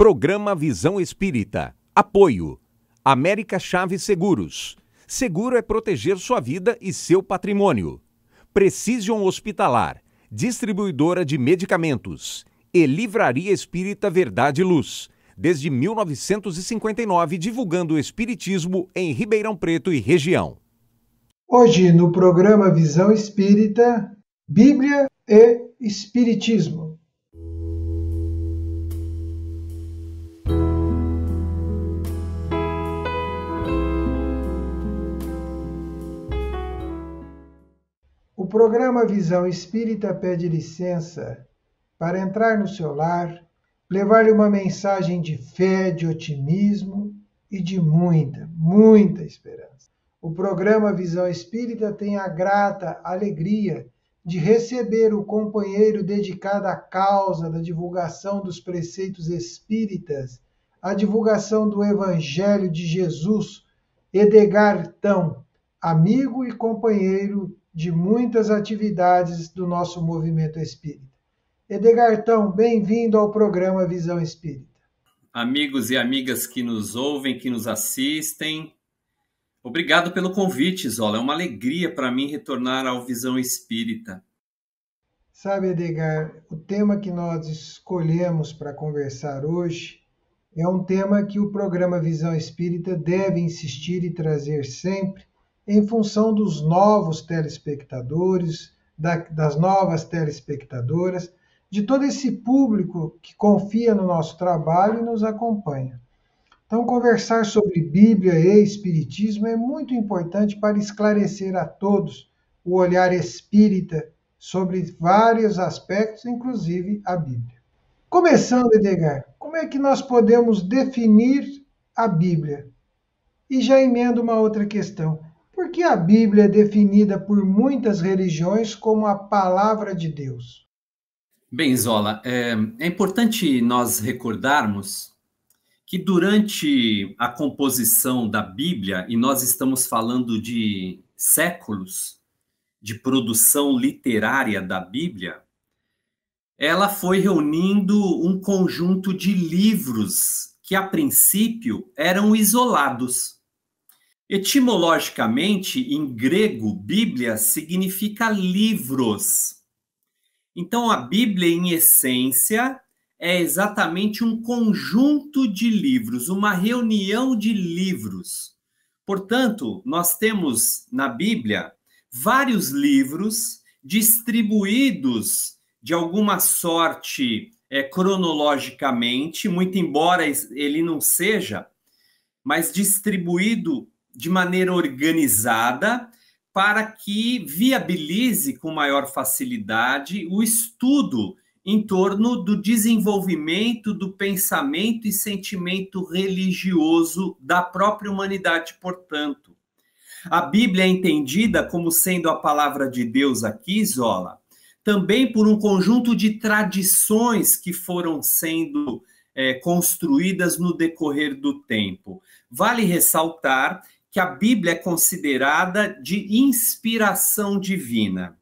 Programa Visão Espírita. Apoio. América Chaves Seguros. Seguro é proteger sua vida e seu patrimônio. Precision Hospitalar. Distribuidora de medicamentos. E Livraria Espírita Verdade e Luz. Desde 1959, divulgando o Espiritismo em Ribeirão Preto e região. Hoje, no programa Visão Espírita, Bíblia e Espiritismo. programa Visão Espírita pede licença para entrar no seu lar, levar-lhe uma mensagem de fé, de otimismo e de muita, muita esperança. O programa Visão Espírita tem a grata alegria de receber o companheiro dedicado à causa da divulgação dos preceitos espíritas, a divulgação do Evangelho de Jesus, Edgar Tão, amigo e companheiro de muitas atividades do nosso movimento espírita. Edgartão, bem-vindo ao programa Visão Espírita. Amigos e amigas que nos ouvem, que nos assistem, obrigado pelo convite, Zola. É uma alegria para mim retornar ao Visão Espírita. Sabe, Edgar, o tema que nós escolhemos para conversar hoje é um tema que o programa Visão Espírita deve insistir e trazer sempre, em função dos novos telespectadores, das novas telespectadoras, de todo esse público que confia no nosso trabalho e nos acompanha. Então, conversar sobre Bíblia e Espiritismo é muito importante para esclarecer a todos o olhar espírita sobre vários aspectos, inclusive a Bíblia. Começando, Edgar, como é que nós podemos definir a Bíblia? E já emendo uma outra questão por que a Bíblia é definida por muitas religiões como a palavra de Deus? Bem, Zola, é, é importante nós recordarmos que durante a composição da Bíblia, e nós estamos falando de séculos de produção literária da Bíblia, ela foi reunindo um conjunto de livros que, a princípio, eram isolados Etimologicamente, em grego, Bíblia significa livros. Então, a Bíblia, em essência, é exatamente um conjunto de livros, uma reunião de livros. Portanto, nós temos na Bíblia vários livros distribuídos de alguma sorte é, cronologicamente, muito embora ele não seja, mas distribuído de maneira organizada para que viabilize com maior facilidade o estudo em torno do desenvolvimento do pensamento e sentimento religioso da própria humanidade, portanto. A Bíblia é entendida como sendo a palavra de Deus aqui, Zola, também por um conjunto de tradições que foram sendo é, construídas no decorrer do tempo. Vale ressaltar que a Bíblia é considerada de inspiração divina.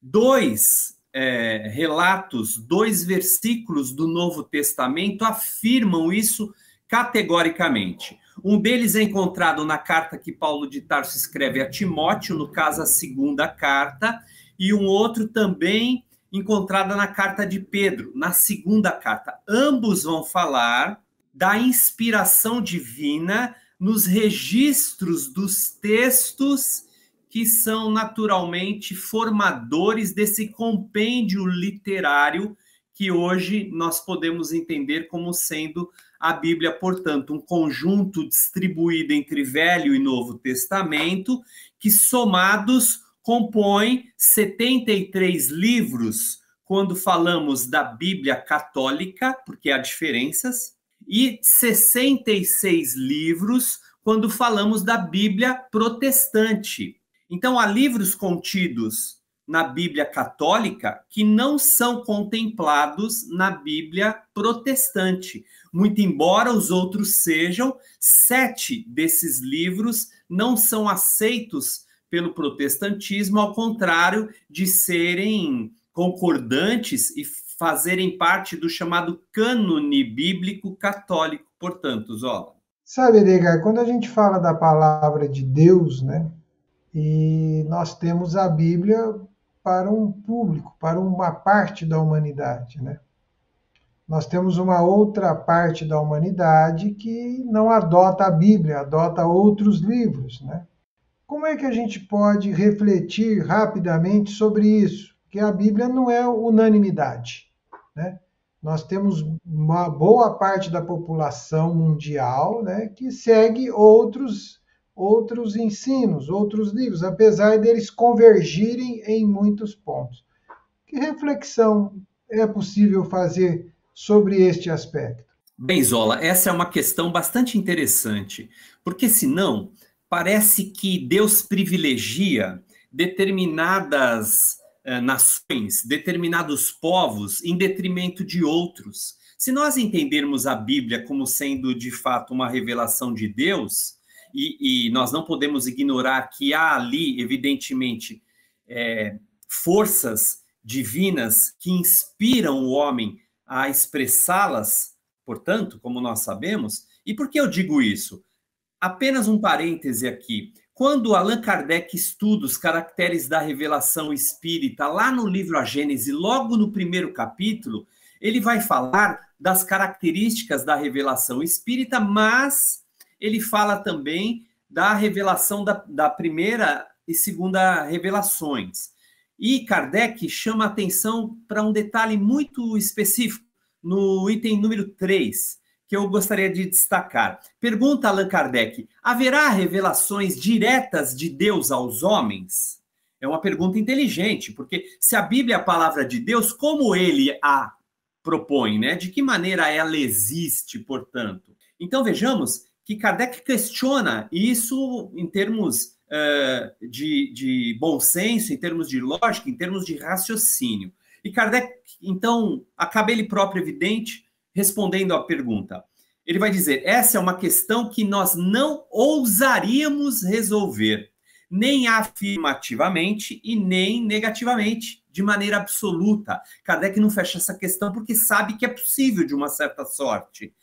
Dois é, relatos, dois versículos do Novo Testamento afirmam isso categoricamente. Um deles é encontrado na carta que Paulo de Tarso escreve a Timóteo, no caso, a segunda carta, e um outro também encontrado na carta de Pedro, na segunda carta. Ambos vão falar da inspiração divina nos registros dos textos que são naturalmente formadores desse compêndio literário que hoje nós podemos entender como sendo a Bíblia, portanto, um conjunto distribuído entre Velho e Novo Testamento, que somados compõem 73 livros. Quando falamos da Bíblia católica, porque há diferenças, e 66 livros quando falamos da Bíblia protestante. Então, há livros contidos na Bíblia católica que não são contemplados na Bíblia protestante. Muito embora os outros sejam, sete desses livros não são aceitos pelo protestantismo, ao contrário de serem concordantes e fazerem parte do chamado cânone bíblico católico, portanto, Zola? Sabe, Edgar, quando a gente fala da palavra de Deus, né, e nós temos a Bíblia para um público, para uma parte da humanidade, né? Nós temos uma outra parte da humanidade que não adota a Bíblia, adota outros livros, né? Como é que a gente pode refletir rapidamente sobre isso? Que a Bíblia não é unanimidade. Né? Nós temos uma boa parte da população mundial né, que segue outros, outros ensinos, outros livros, apesar deles convergirem em muitos pontos. Que reflexão é possível fazer sobre este aspecto? Bem, Zola, essa é uma questão bastante interessante, porque senão parece que Deus privilegia determinadas eh, nações, determinados povos em detrimento de outros. Se nós entendermos a Bíblia como sendo de fato uma revelação de Deus, e, e nós não podemos ignorar que há ali, evidentemente, eh, forças divinas que inspiram o homem a expressá-las, portanto, como nós sabemos. E por que eu digo isso? Apenas um parêntese aqui. Quando Allan Kardec estuda os caracteres da revelação espírita lá no livro A Gênese, logo no primeiro capítulo, ele vai falar das características da revelação espírita, mas ele fala também da revelação da, da primeira e segunda revelações. E Kardec chama atenção para um detalhe muito específico no item número 3 que eu gostaria de destacar. Pergunta Allan Kardec: haverá revelações diretas de Deus aos homens? É uma pergunta inteligente, porque se a Bíblia é a palavra de Deus, como ele a propõe, né? De que maneira ela existe, portanto? Então vejamos que Kardec questiona isso em termos uh, de, de bom senso, em termos de lógica, em termos de raciocínio. E Kardec, então, acaba ele próprio é evidente respondendo à pergunta, ele vai dizer: essa é uma questão que nós não ousaríamos resolver, nem afirmativamente e nem negativamente, de maneira absoluta. Kardec não fecha essa questão porque sabe que é possível de uma certa sorte.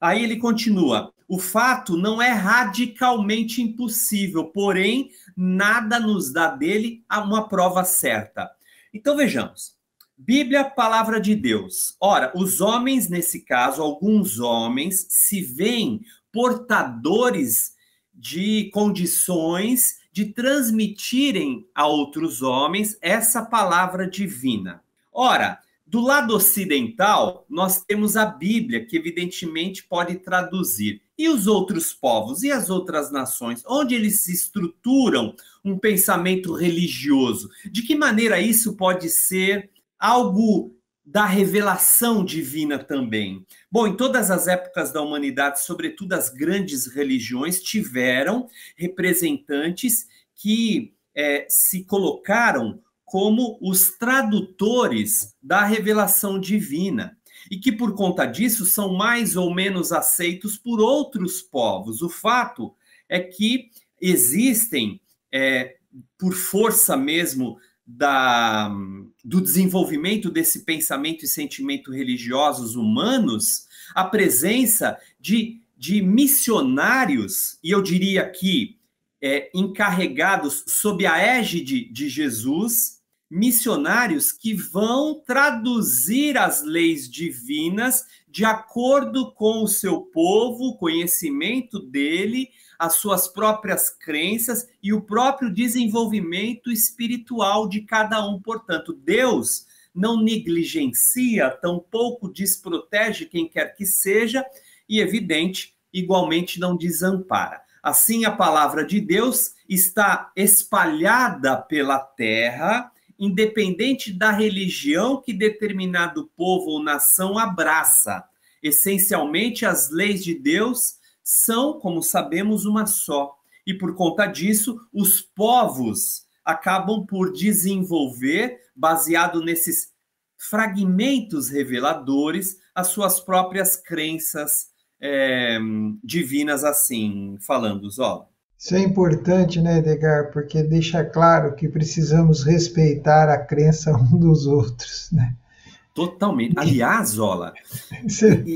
Aí ele continua: o fato não é radicalmente impossível, porém, nada nos dá dele uma prova certa. Então vejamos: Bíblia, palavra de Deus. Ora, os homens, nesse caso, alguns homens, se veem portadores de condições de transmitirem a outros homens essa palavra divina. Ora, do lado ocidental, nós temos a Bíblia, que evidentemente pode traduzir. E os outros povos e as outras nações, onde eles estruturam um pensamento religioso? De que maneira isso pode ser algo da revelação divina também. Bom, em todas as épocas da humanidade, sobretudo as grandes religiões, tiveram representantes que é, se colocaram como os tradutores da revelação divina e que por conta disso são mais ou menos aceitos por outros povos. O fato é que existem, é, por força mesmo da, do desenvolvimento desse pensamento e sentimento religiosos humanos, a presença de, de missionários, e eu diria aqui, é, encarregados sob a égide de Jesus, missionários que vão traduzir as leis divinas de acordo com o seu povo, o conhecimento dele, as suas próprias crenças e o próprio desenvolvimento espiritual de cada um. Portanto, Deus não negligencia, tampouco desprotege quem quer que seja e, evidente, igualmente não desampara. Assim, a palavra de Deus está espalhada pela terra, independente da religião que determinado povo ou nação abraça. Essencialmente, as leis de Deus são, como sabemos, uma só. E por conta disso, os povos acabam por desenvolver, baseado nesses fragmentos reveladores, as suas próprias crenças é, divinas, assim, falando, Zola. Isso é importante, né, Edgar? Porque deixa claro que precisamos respeitar a crença um dos outros, né? Totalmente. Aliás, Zola,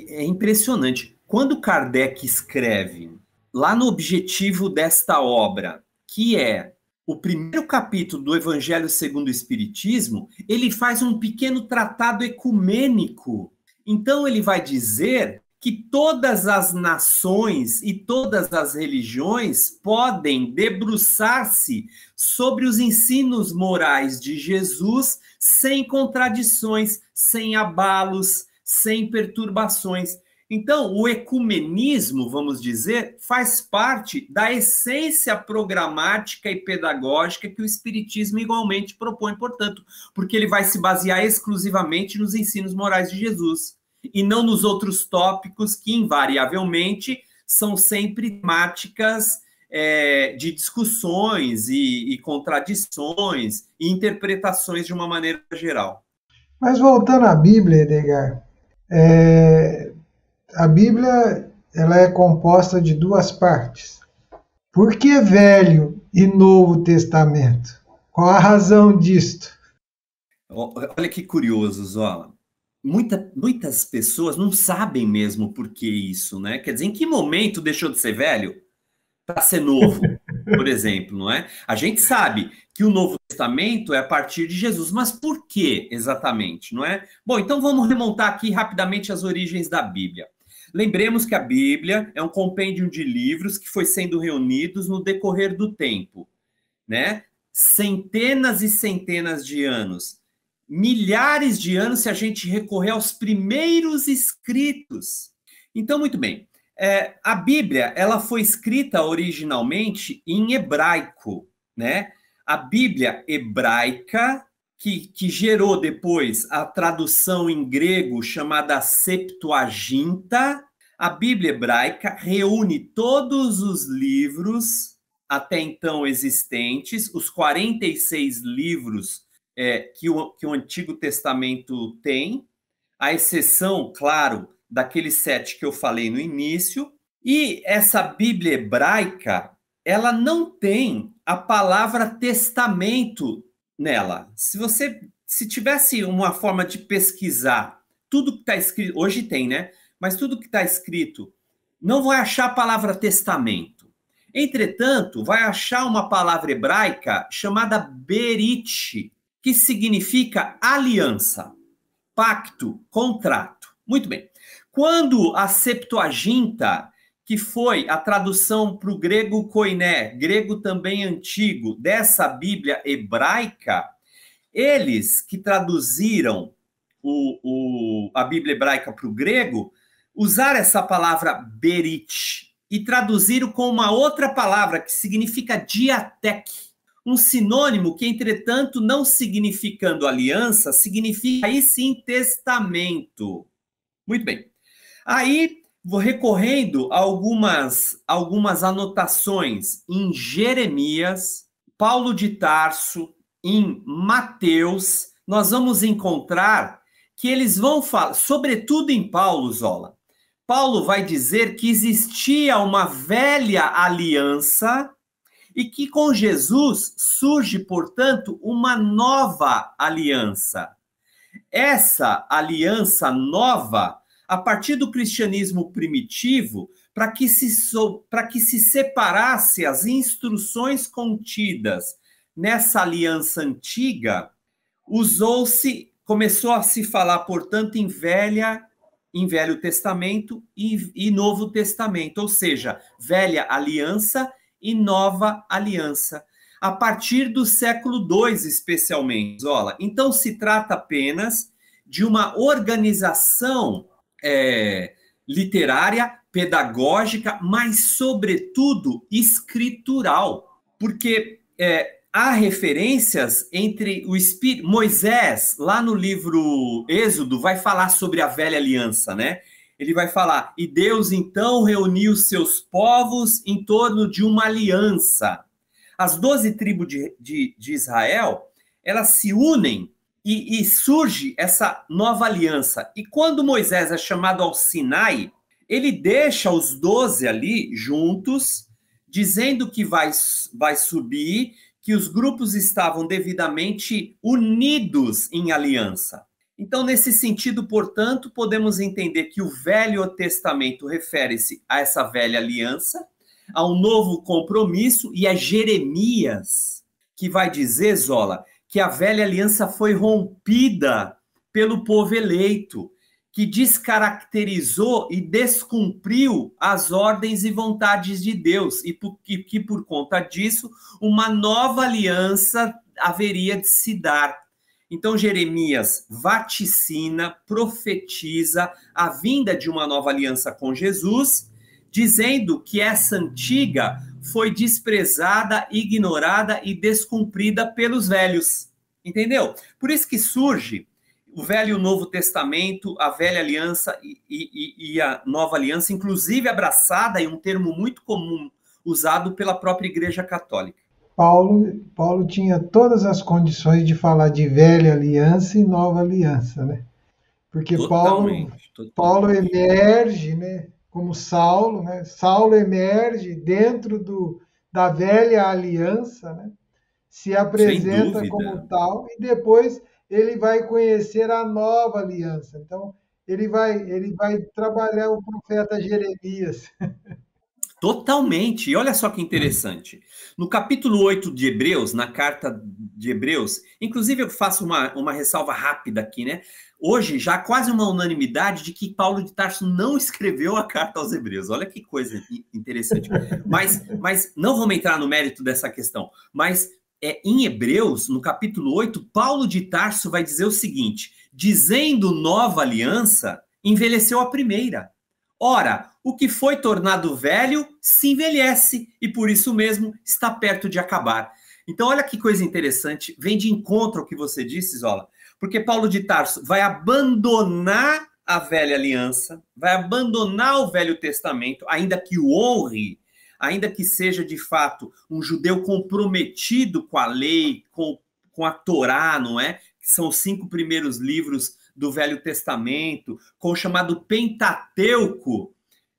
é impressionante quando Kardec escreve lá no objetivo desta obra, que é o primeiro capítulo do Evangelho segundo o Espiritismo, ele faz um pequeno tratado ecumênico. Então, ele vai dizer que todas as nações e todas as religiões podem debruçar-se sobre os ensinos morais de Jesus sem contradições, sem abalos, sem perturbações. Então, o ecumenismo, vamos dizer, faz parte da essência programática e pedagógica que o Espiritismo igualmente propõe, portanto, porque ele vai se basear exclusivamente nos ensinos morais de Jesus e não nos outros tópicos que, invariavelmente, são sempre temáticas é, de discussões e, e contradições e interpretações de uma maneira geral. Mas voltando à Bíblia, Edgar, é, a Bíblia ela é composta de duas partes. Por que Velho e Novo Testamento? Qual a razão disto? Olha que curioso, Zola. Muita, muitas pessoas não sabem mesmo por que isso, né? Quer dizer, em que momento deixou de ser velho para ser novo, por exemplo, não é? A gente sabe que o Novo Testamento é a partir de Jesus, mas por que exatamente, não é? Bom, então vamos remontar aqui rapidamente as origens da Bíblia. Lembremos que a Bíblia é um compêndio de livros que foi sendo reunidos no decorrer do tempo, né? Centenas e centenas de anos, milhares de anos se a gente recorrer aos primeiros escritos. Então, muito bem. É, a Bíblia ela foi escrita originalmente em hebraico, né? A Bíblia hebraica que, que gerou depois a tradução em grego chamada Septuaginta a Bíblia hebraica reúne todos os livros até então existentes, os 46 livros é, que, o, que o Antigo Testamento tem, à exceção, claro, daqueles sete que eu falei no início. E essa Bíblia hebraica, ela não tem a palavra testamento nela. Se você se tivesse uma forma de pesquisar tudo que está escrito, hoje tem, né? mas tudo que está escrito, não vai achar a palavra testamento. Entretanto, vai achar uma palavra hebraica chamada berite, que significa aliança, pacto, contrato. Muito bem. Quando a Septuaginta, que foi a tradução para o grego koiné, grego também antigo, dessa Bíblia hebraica, eles que traduziram o, o, a Bíblia hebraica para o grego usar essa palavra berit e traduzir com uma outra palavra que significa diatec, um sinônimo que, entretanto, não significando aliança, significa aí sim testamento. Muito bem. Aí, vou recorrendo a algumas, algumas anotações em Jeremias, Paulo de Tarso, em Mateus, nós vamos encontrar que eles vão falar, sobretudo em Paulo, Zola, Paulo vai dizer que existia uma velha aliança e que com Jesus surge, portanto, uma nova aliança. Essa aliança nova, a partir do cristianismo primitivo, para que, se que se separasse as instruções contidas nessa aliança antiga, usou-se, começou a se falar, portanto, em velha em Velho Testamento e, e Novo Testamento, ou seja, Velha Aliança e Nova Aliança, a partir do século II, especialmente. Olha, então se trata apenas de uma organização é, literária, pedagógica, mas, sobretudo, escritural, porque é, há referências entre o espírito. Moisés, lá no livro Êxodo, vai falar sobre a velha aliança, né? Ele vai falar: E Deus então reuniu seus povos em torno de uma aliança. As doze tribos de, de, de Israel elas se unem e, e, surge essa nova aliança. E quando Moisés é chamado ao Sinai, ele deixa os doze ali juntos, dizendo que vai, vai subir, que os grupos estavam devidamente unidos em aliança. Então, nesse sentido, portanto, podemos entender que o Velho Testamento refere-se a essa velha aliança, a um novo compromisso, e a Jeremias, que vai dizer, Zola, que a velha aliança foi rompida pelo povo eleito que descaracterizou e descumpriu as ordens e vontades de Deus, e que, que por conta disso uma nova aliança haveria de se dar. Então, Jeremias vaticina, profetiza a vinda de uma nova aliança com Jesus, dizendo que essa antiga foi desprezada, ignorada e descumprida pelos velhos. Entendeu? Por isso que surge o Velho e o Novo Testamento, a Velha Aliança e, e, e, a Nova Aliança, inclusive abraçada em um termo muito comum usado pela própria Igreja Católica. Paulo, Paulo tinha todas as condições de falar de Velha Aliança e Nova Aliança, né? Porque totalmente, Paulo, Paulo emerge, né? Como Saulo, né? Saulo emerge dentro do, da Velha Aliança, né? Se apresenta como tal e depois ele vai conhecer a nova aliança. Então, ele vai, ele vai trabalhar o profeta Jeremias. Totalmente. E olha só que interessante. No capítulo 8 de Hebreus, na carta de Hebreus, inclusive eu faço uma, uma ressalva rápida aqui, né? Hoje já há quase uma unanimidade de que Paulo de Tarso não escreveu a carta aos Hebreus. Olha que coisa interessante. mas, mas não vamos entrar no mérito dessa questão. Mas é, em Hebreus, no capítulo 8, Paulo de Tarso vai dizer o seguinte: dizendo nova aliança, envelheceu a primeira. Ora, o que foi tornado velho se envelhece e por isso mesmo está perto de acabar. Então, olha que coisa interessante, vem de encontro ao que você disse, Zola, porque Paulo de Tarso vai abandonar a velha aliança, vai abandonar o Velho Testamento, ainda que o honre ainda que seja de fato um judeu comprometido com a lei, com, com a Torá, não é? Que são os cinco primeiros livros do Velho Testamento, com o chamado Pentateuco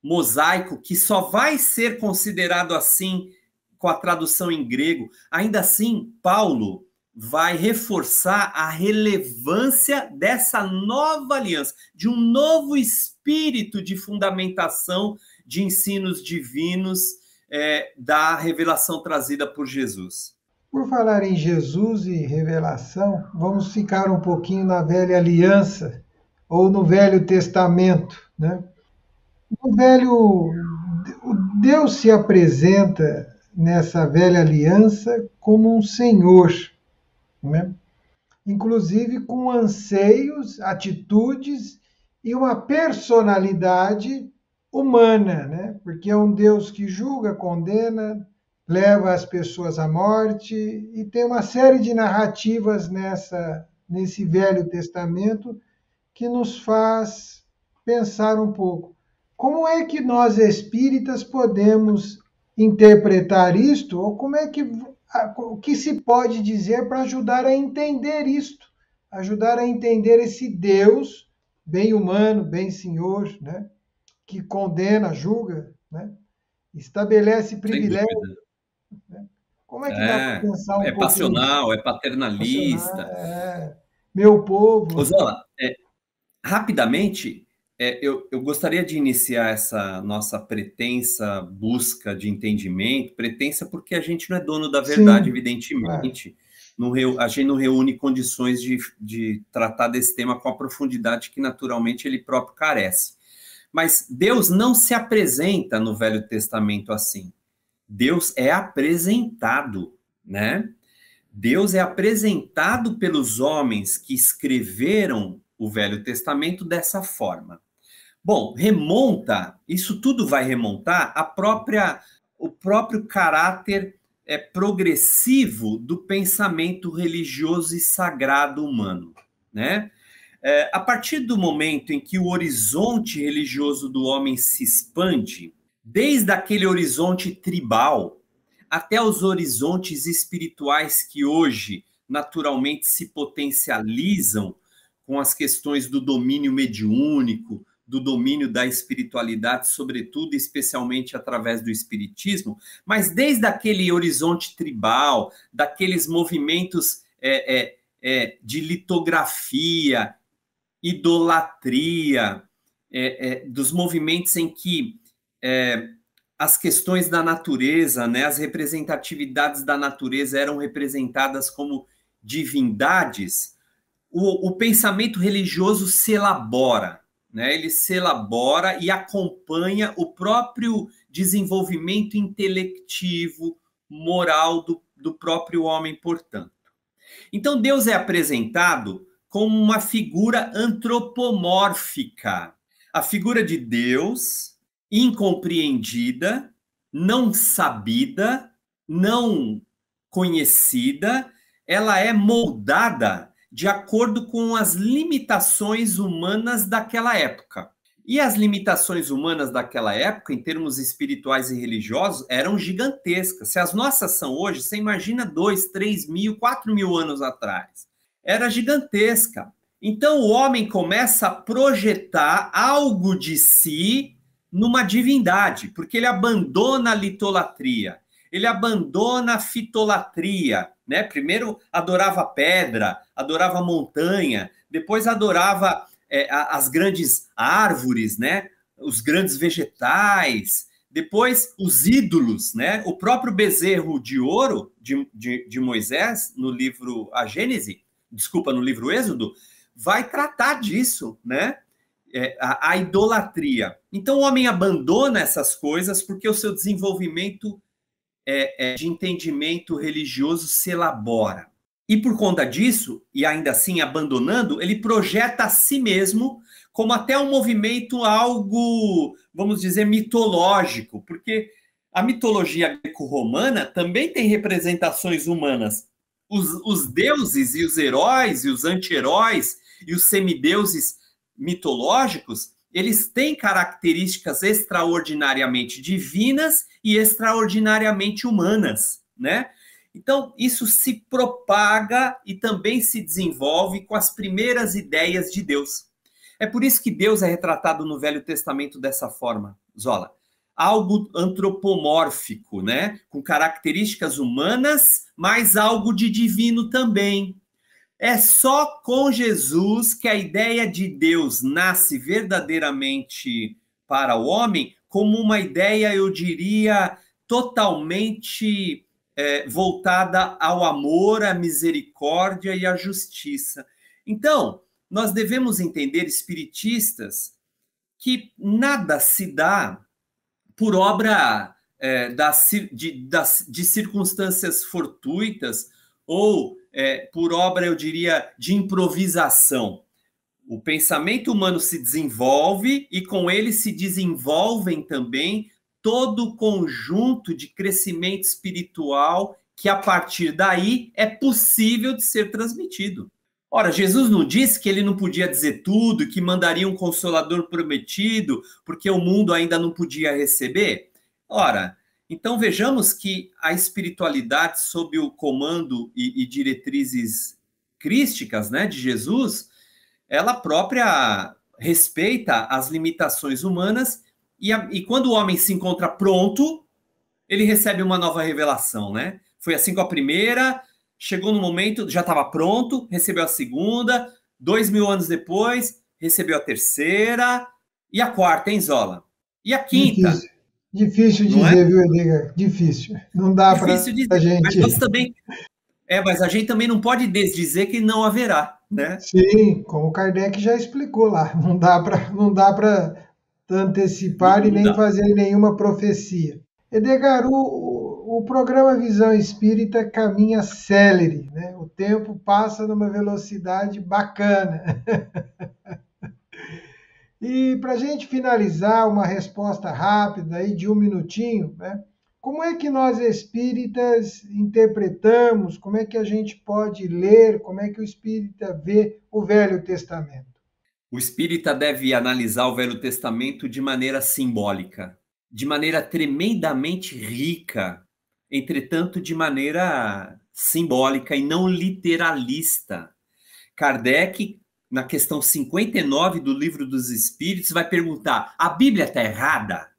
mosaico, que só vai ser considerado assim com a tradução em grego. Ainda assim, Paulo vai reforçar a relevância dessa nova aliança, de um novo espírito de fundamentação de ensinos divinos é, da revelação trazida por Jesus. Por falar em Jesus e revelação, vamos ficar um pouquinho na velha aliança ou no Velho Testamento. Né? O velho Deus se apresenta nessa velha aliança como um Senhor, né? inclusive com anseios, atitudes e uma personalidade humana, né? porque é um Deus que julga, condena, leva as pessoas à morte, e tem uma série de narrativas nessa, nesse Velho Testamento que nos faz pensar um pouco. Como é que nós espíritas podemos interpretar isto? Ou como é que o que se pode dizer para ajudar a entender isto? Ajudar a entender esse Deus bem humano, bem senhor, né? que condena, julga, né? estabelece privilégios. Né? Como é que é, dá para pensar um É passional, é paternalista. É, meu povo. Rosana, é, rapidamente, é, eu, eu, gostaria de iniciar essa nossa pretensa busca de entendimento, pretensa porque a gente não é dono da verdade, Sim, evidentemente. É. a gente não reúne condições de, de, tratar desse tema com a profundidade que naturalmente ele próprio carece. Mas Deus não se apresenta no Velho Testamento assim. Deus é apresentado, né? Deus é apresentado pelos homens que escreveram o Velho Testamento dessa forma. Bom, remonta, isso tudo vai remontar a própria o próprio caráter é progressivo do pensamento religioso e sagrado humano, né? É, a partir do momento em que o horizonte religioso do homem se expande, desde aquele horizonte tribal até os horizontes espirituais que hoje naturalmente se potencializam com as questões do domínio mediúnico, do domínio da espiritualidade, sobretudo, especialmente através do espiritismo, mas desde aquele horizonte tribal, daqueles movimentos é, é, é, de litografia, idolatria, é, é, dos movimentos em que é, as questões da natureza, né, as representatividades da natureza eram representadas como divindades, o, o pensamento religioso se elabora, né, ele se elabora e acompanha o próprio desenvolvimento intelectivo, moral do, do próprio homem, portanto. Então, Deus é apresentado como uma figura antropomórfica, a figura de Deus incompreendida, não sabida, não conhecida, ela é moldada de acordo com as limitações humanas daquela época. E as limitações humanas daquela época, em termos espirituais e religiosos, eram gigantescas. Se as nossas são hoje, você imagina dois, três mil, quatro mil anos atrás era gigantesca. Então o homem começa a projetar algo de si numa divindade, porque ele abandona a litolatria, ele abandona a fitolatria, né? Primeiro adorava pedra, adorava montanha, depois adorava é, as grandes árvores, né? Os grandes vegetais, depois os ídolos, né? O próprio bezerro de ouro de, de, de Moisés, no livro A Gênese, desculpa, no livro Êxodo, vai tratar disso, né? É, a, a, idolatria. Então o homem abandona essas coisas porque o seu desenvolvimento é, é, de entendimento religioso se elabora. E por conta disso, e ainda assim abandonando, ele projeta a si mesmo como até um movimento algo, vamos dizer, mitológico, porque a mitologia greco-romana também tem representações humanas, os, os deuses e os heróis e os anti-heróis e os semideuses mitológicos, eles têm características extraordinariamente divinas e extraordinariamente humanas, né? Então, isso se propaga e também se desenvolve com as primeiras ideias de Deus. É por isso que Deus é retratado no Velho Testamento dessa forma, Zola algo antropomórfico, né? com características humanas, mas algo de divino também. É só com Jesus que a ideia de Deus nasce verdadeiramente para o homem, como uma ideia, eu diria, totalmente é, voltada ao amor, à misericórdia e à justiça. Então, nós devemos entender, espiritistas, que nada se dá por obra é, das, de, de circunstâncias fortuitas ou é, por obra, eu diria, de improvisação. O pensamento humano se desenvolve e com ele se desenvolvem também todo o conjunto de crescimento espiritual que a partir daí é possível de ser transmitido. Ora, Jesus não disse que ele não podia dizer tudo, que mandaria um consolador prometido, porque o mundo ainda não podia receber? Ora, então vejamos que a espiritualidade sob o comando e, e diretrizes crísticas né, de Jesus, ela própria respeita as limitações humanas e, a, e quando o homem se encontra pronto, ele recebe uma nova revelação, né? Foi assim com a primeira, chegou no momento, já estava pronto, recebeu a segunda, dois mil anos depois, recebeu a terceira, e a quarta, hein, Zola? E a quinta? Difícil, difícil dizer, é? viu, Edgar? Difícil. Não dá para a gente. Mas também. É, mas a gente também não pode desdizer que não haverá, né? Sim, como o Kardec já explicou lá, não dá para não dá para antecipar não e nem dá. fazer nenhuma profecia. Edgar, o, o programa Visão Espírita caminha célere, né? O tempo passa numa velocidade bacana. e para a gente finalizar uma resposta rápida aí de um minutinho, né? Como é que nós espíritas interpretamos? Como é que a gente pode ler? Como é que o espírita vê o Velho Testamento? O espírita deve analisar o Velho Testamento de maneira simbólica, de maneira tremendamente rica entretanto de maneira simbólica e não literalista. Kardec, na questão 59 do Livro dos Espíritos, vai perguntar: a Bíblia está errada?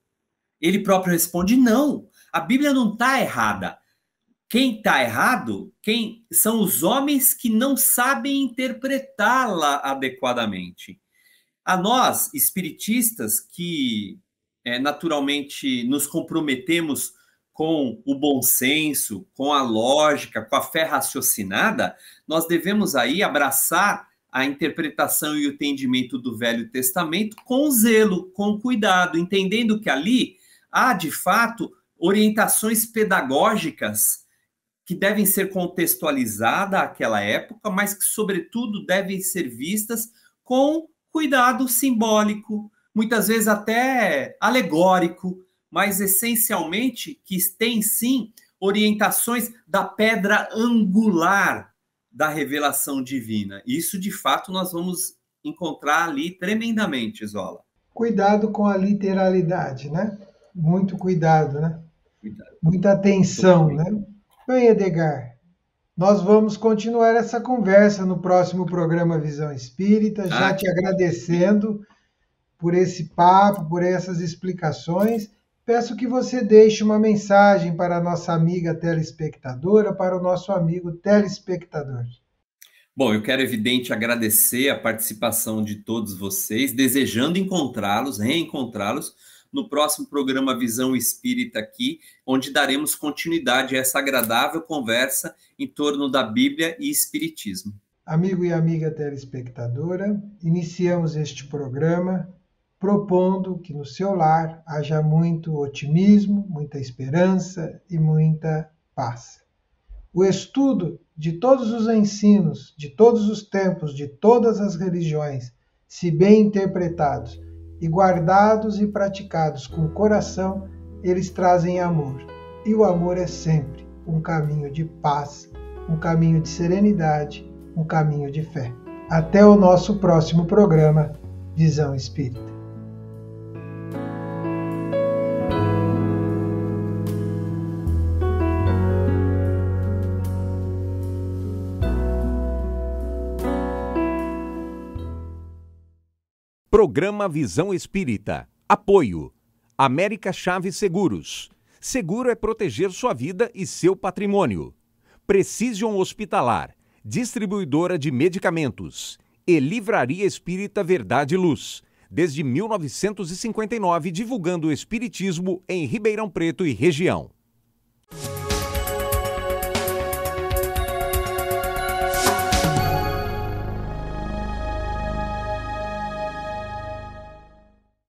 Ele próprio responde: não, a Bíblia não está errada. Quem está errado quem são os homens que não sabem interpretá-la adequadamente. A nós, espiritistas, que é, naturalmente nos comprometemos com o bom senso, com a lógica, com a fé raciocinada, nós devemos aí abraçar a interpretação e o entendimento do Velho Testamento com zelo, com cuidado, entendendo que ali há de fato orientações pedagógicas que devem ser contextualizadas àquela época, mas que sobretudo devem ser vistas com cuidado simbólico, muitas vezes até alegórico, mas essencialmente que tem sim orientações da pedra angular da revelação divina. Isso de fato nós vamos encontrar ali tremendamente, Zola. Cuidado com a literalidade, né? Muito cuidado, né? Cuidado. Muita atenção, né? Bem, Edgar, nós vamos continuar essa conversa no próximo programa Visão Espírita, já ah, te agradecendo por esse papo, por essas explicações peço que você deixe uma mensagem para a nossa amiga telespectadora, para o nosso amigo telespectador. Bom, eu quero, evidente, agradecer a participação de todos vocês, desejando encontrá-los, reencontrá-los no próximo programa Visão Espírita aqui, onde daremos continuidade a essa agradável conversa em torno da Bíblia e Espiritismo. Amigo e amiga telespectadora, iniciamos este programa propondo que no seu lar haja muito otimismo, muita esperança e muita paz. O estudo de todos os ensinos, de todos os tempos, de todas as religiões, se bem interpretados e guardados e praticados com coração, eles trazem amor. E o amor é sempre um caminho de paz, um caminho de serenidade, um caminho de fé. Até o nosso próximo programa Visão Espírita. Programa Visão Espírita. Apoio. América Chaves Seguros. Seguro é proteger sua vida e seu patrimônio. Precision Hospitalar. Distribuidora de medicamentos. E Livraria Espírita Verdade e Luz. Desde 1959, divulgando o Espiritismo em Ribeirão Preto e região.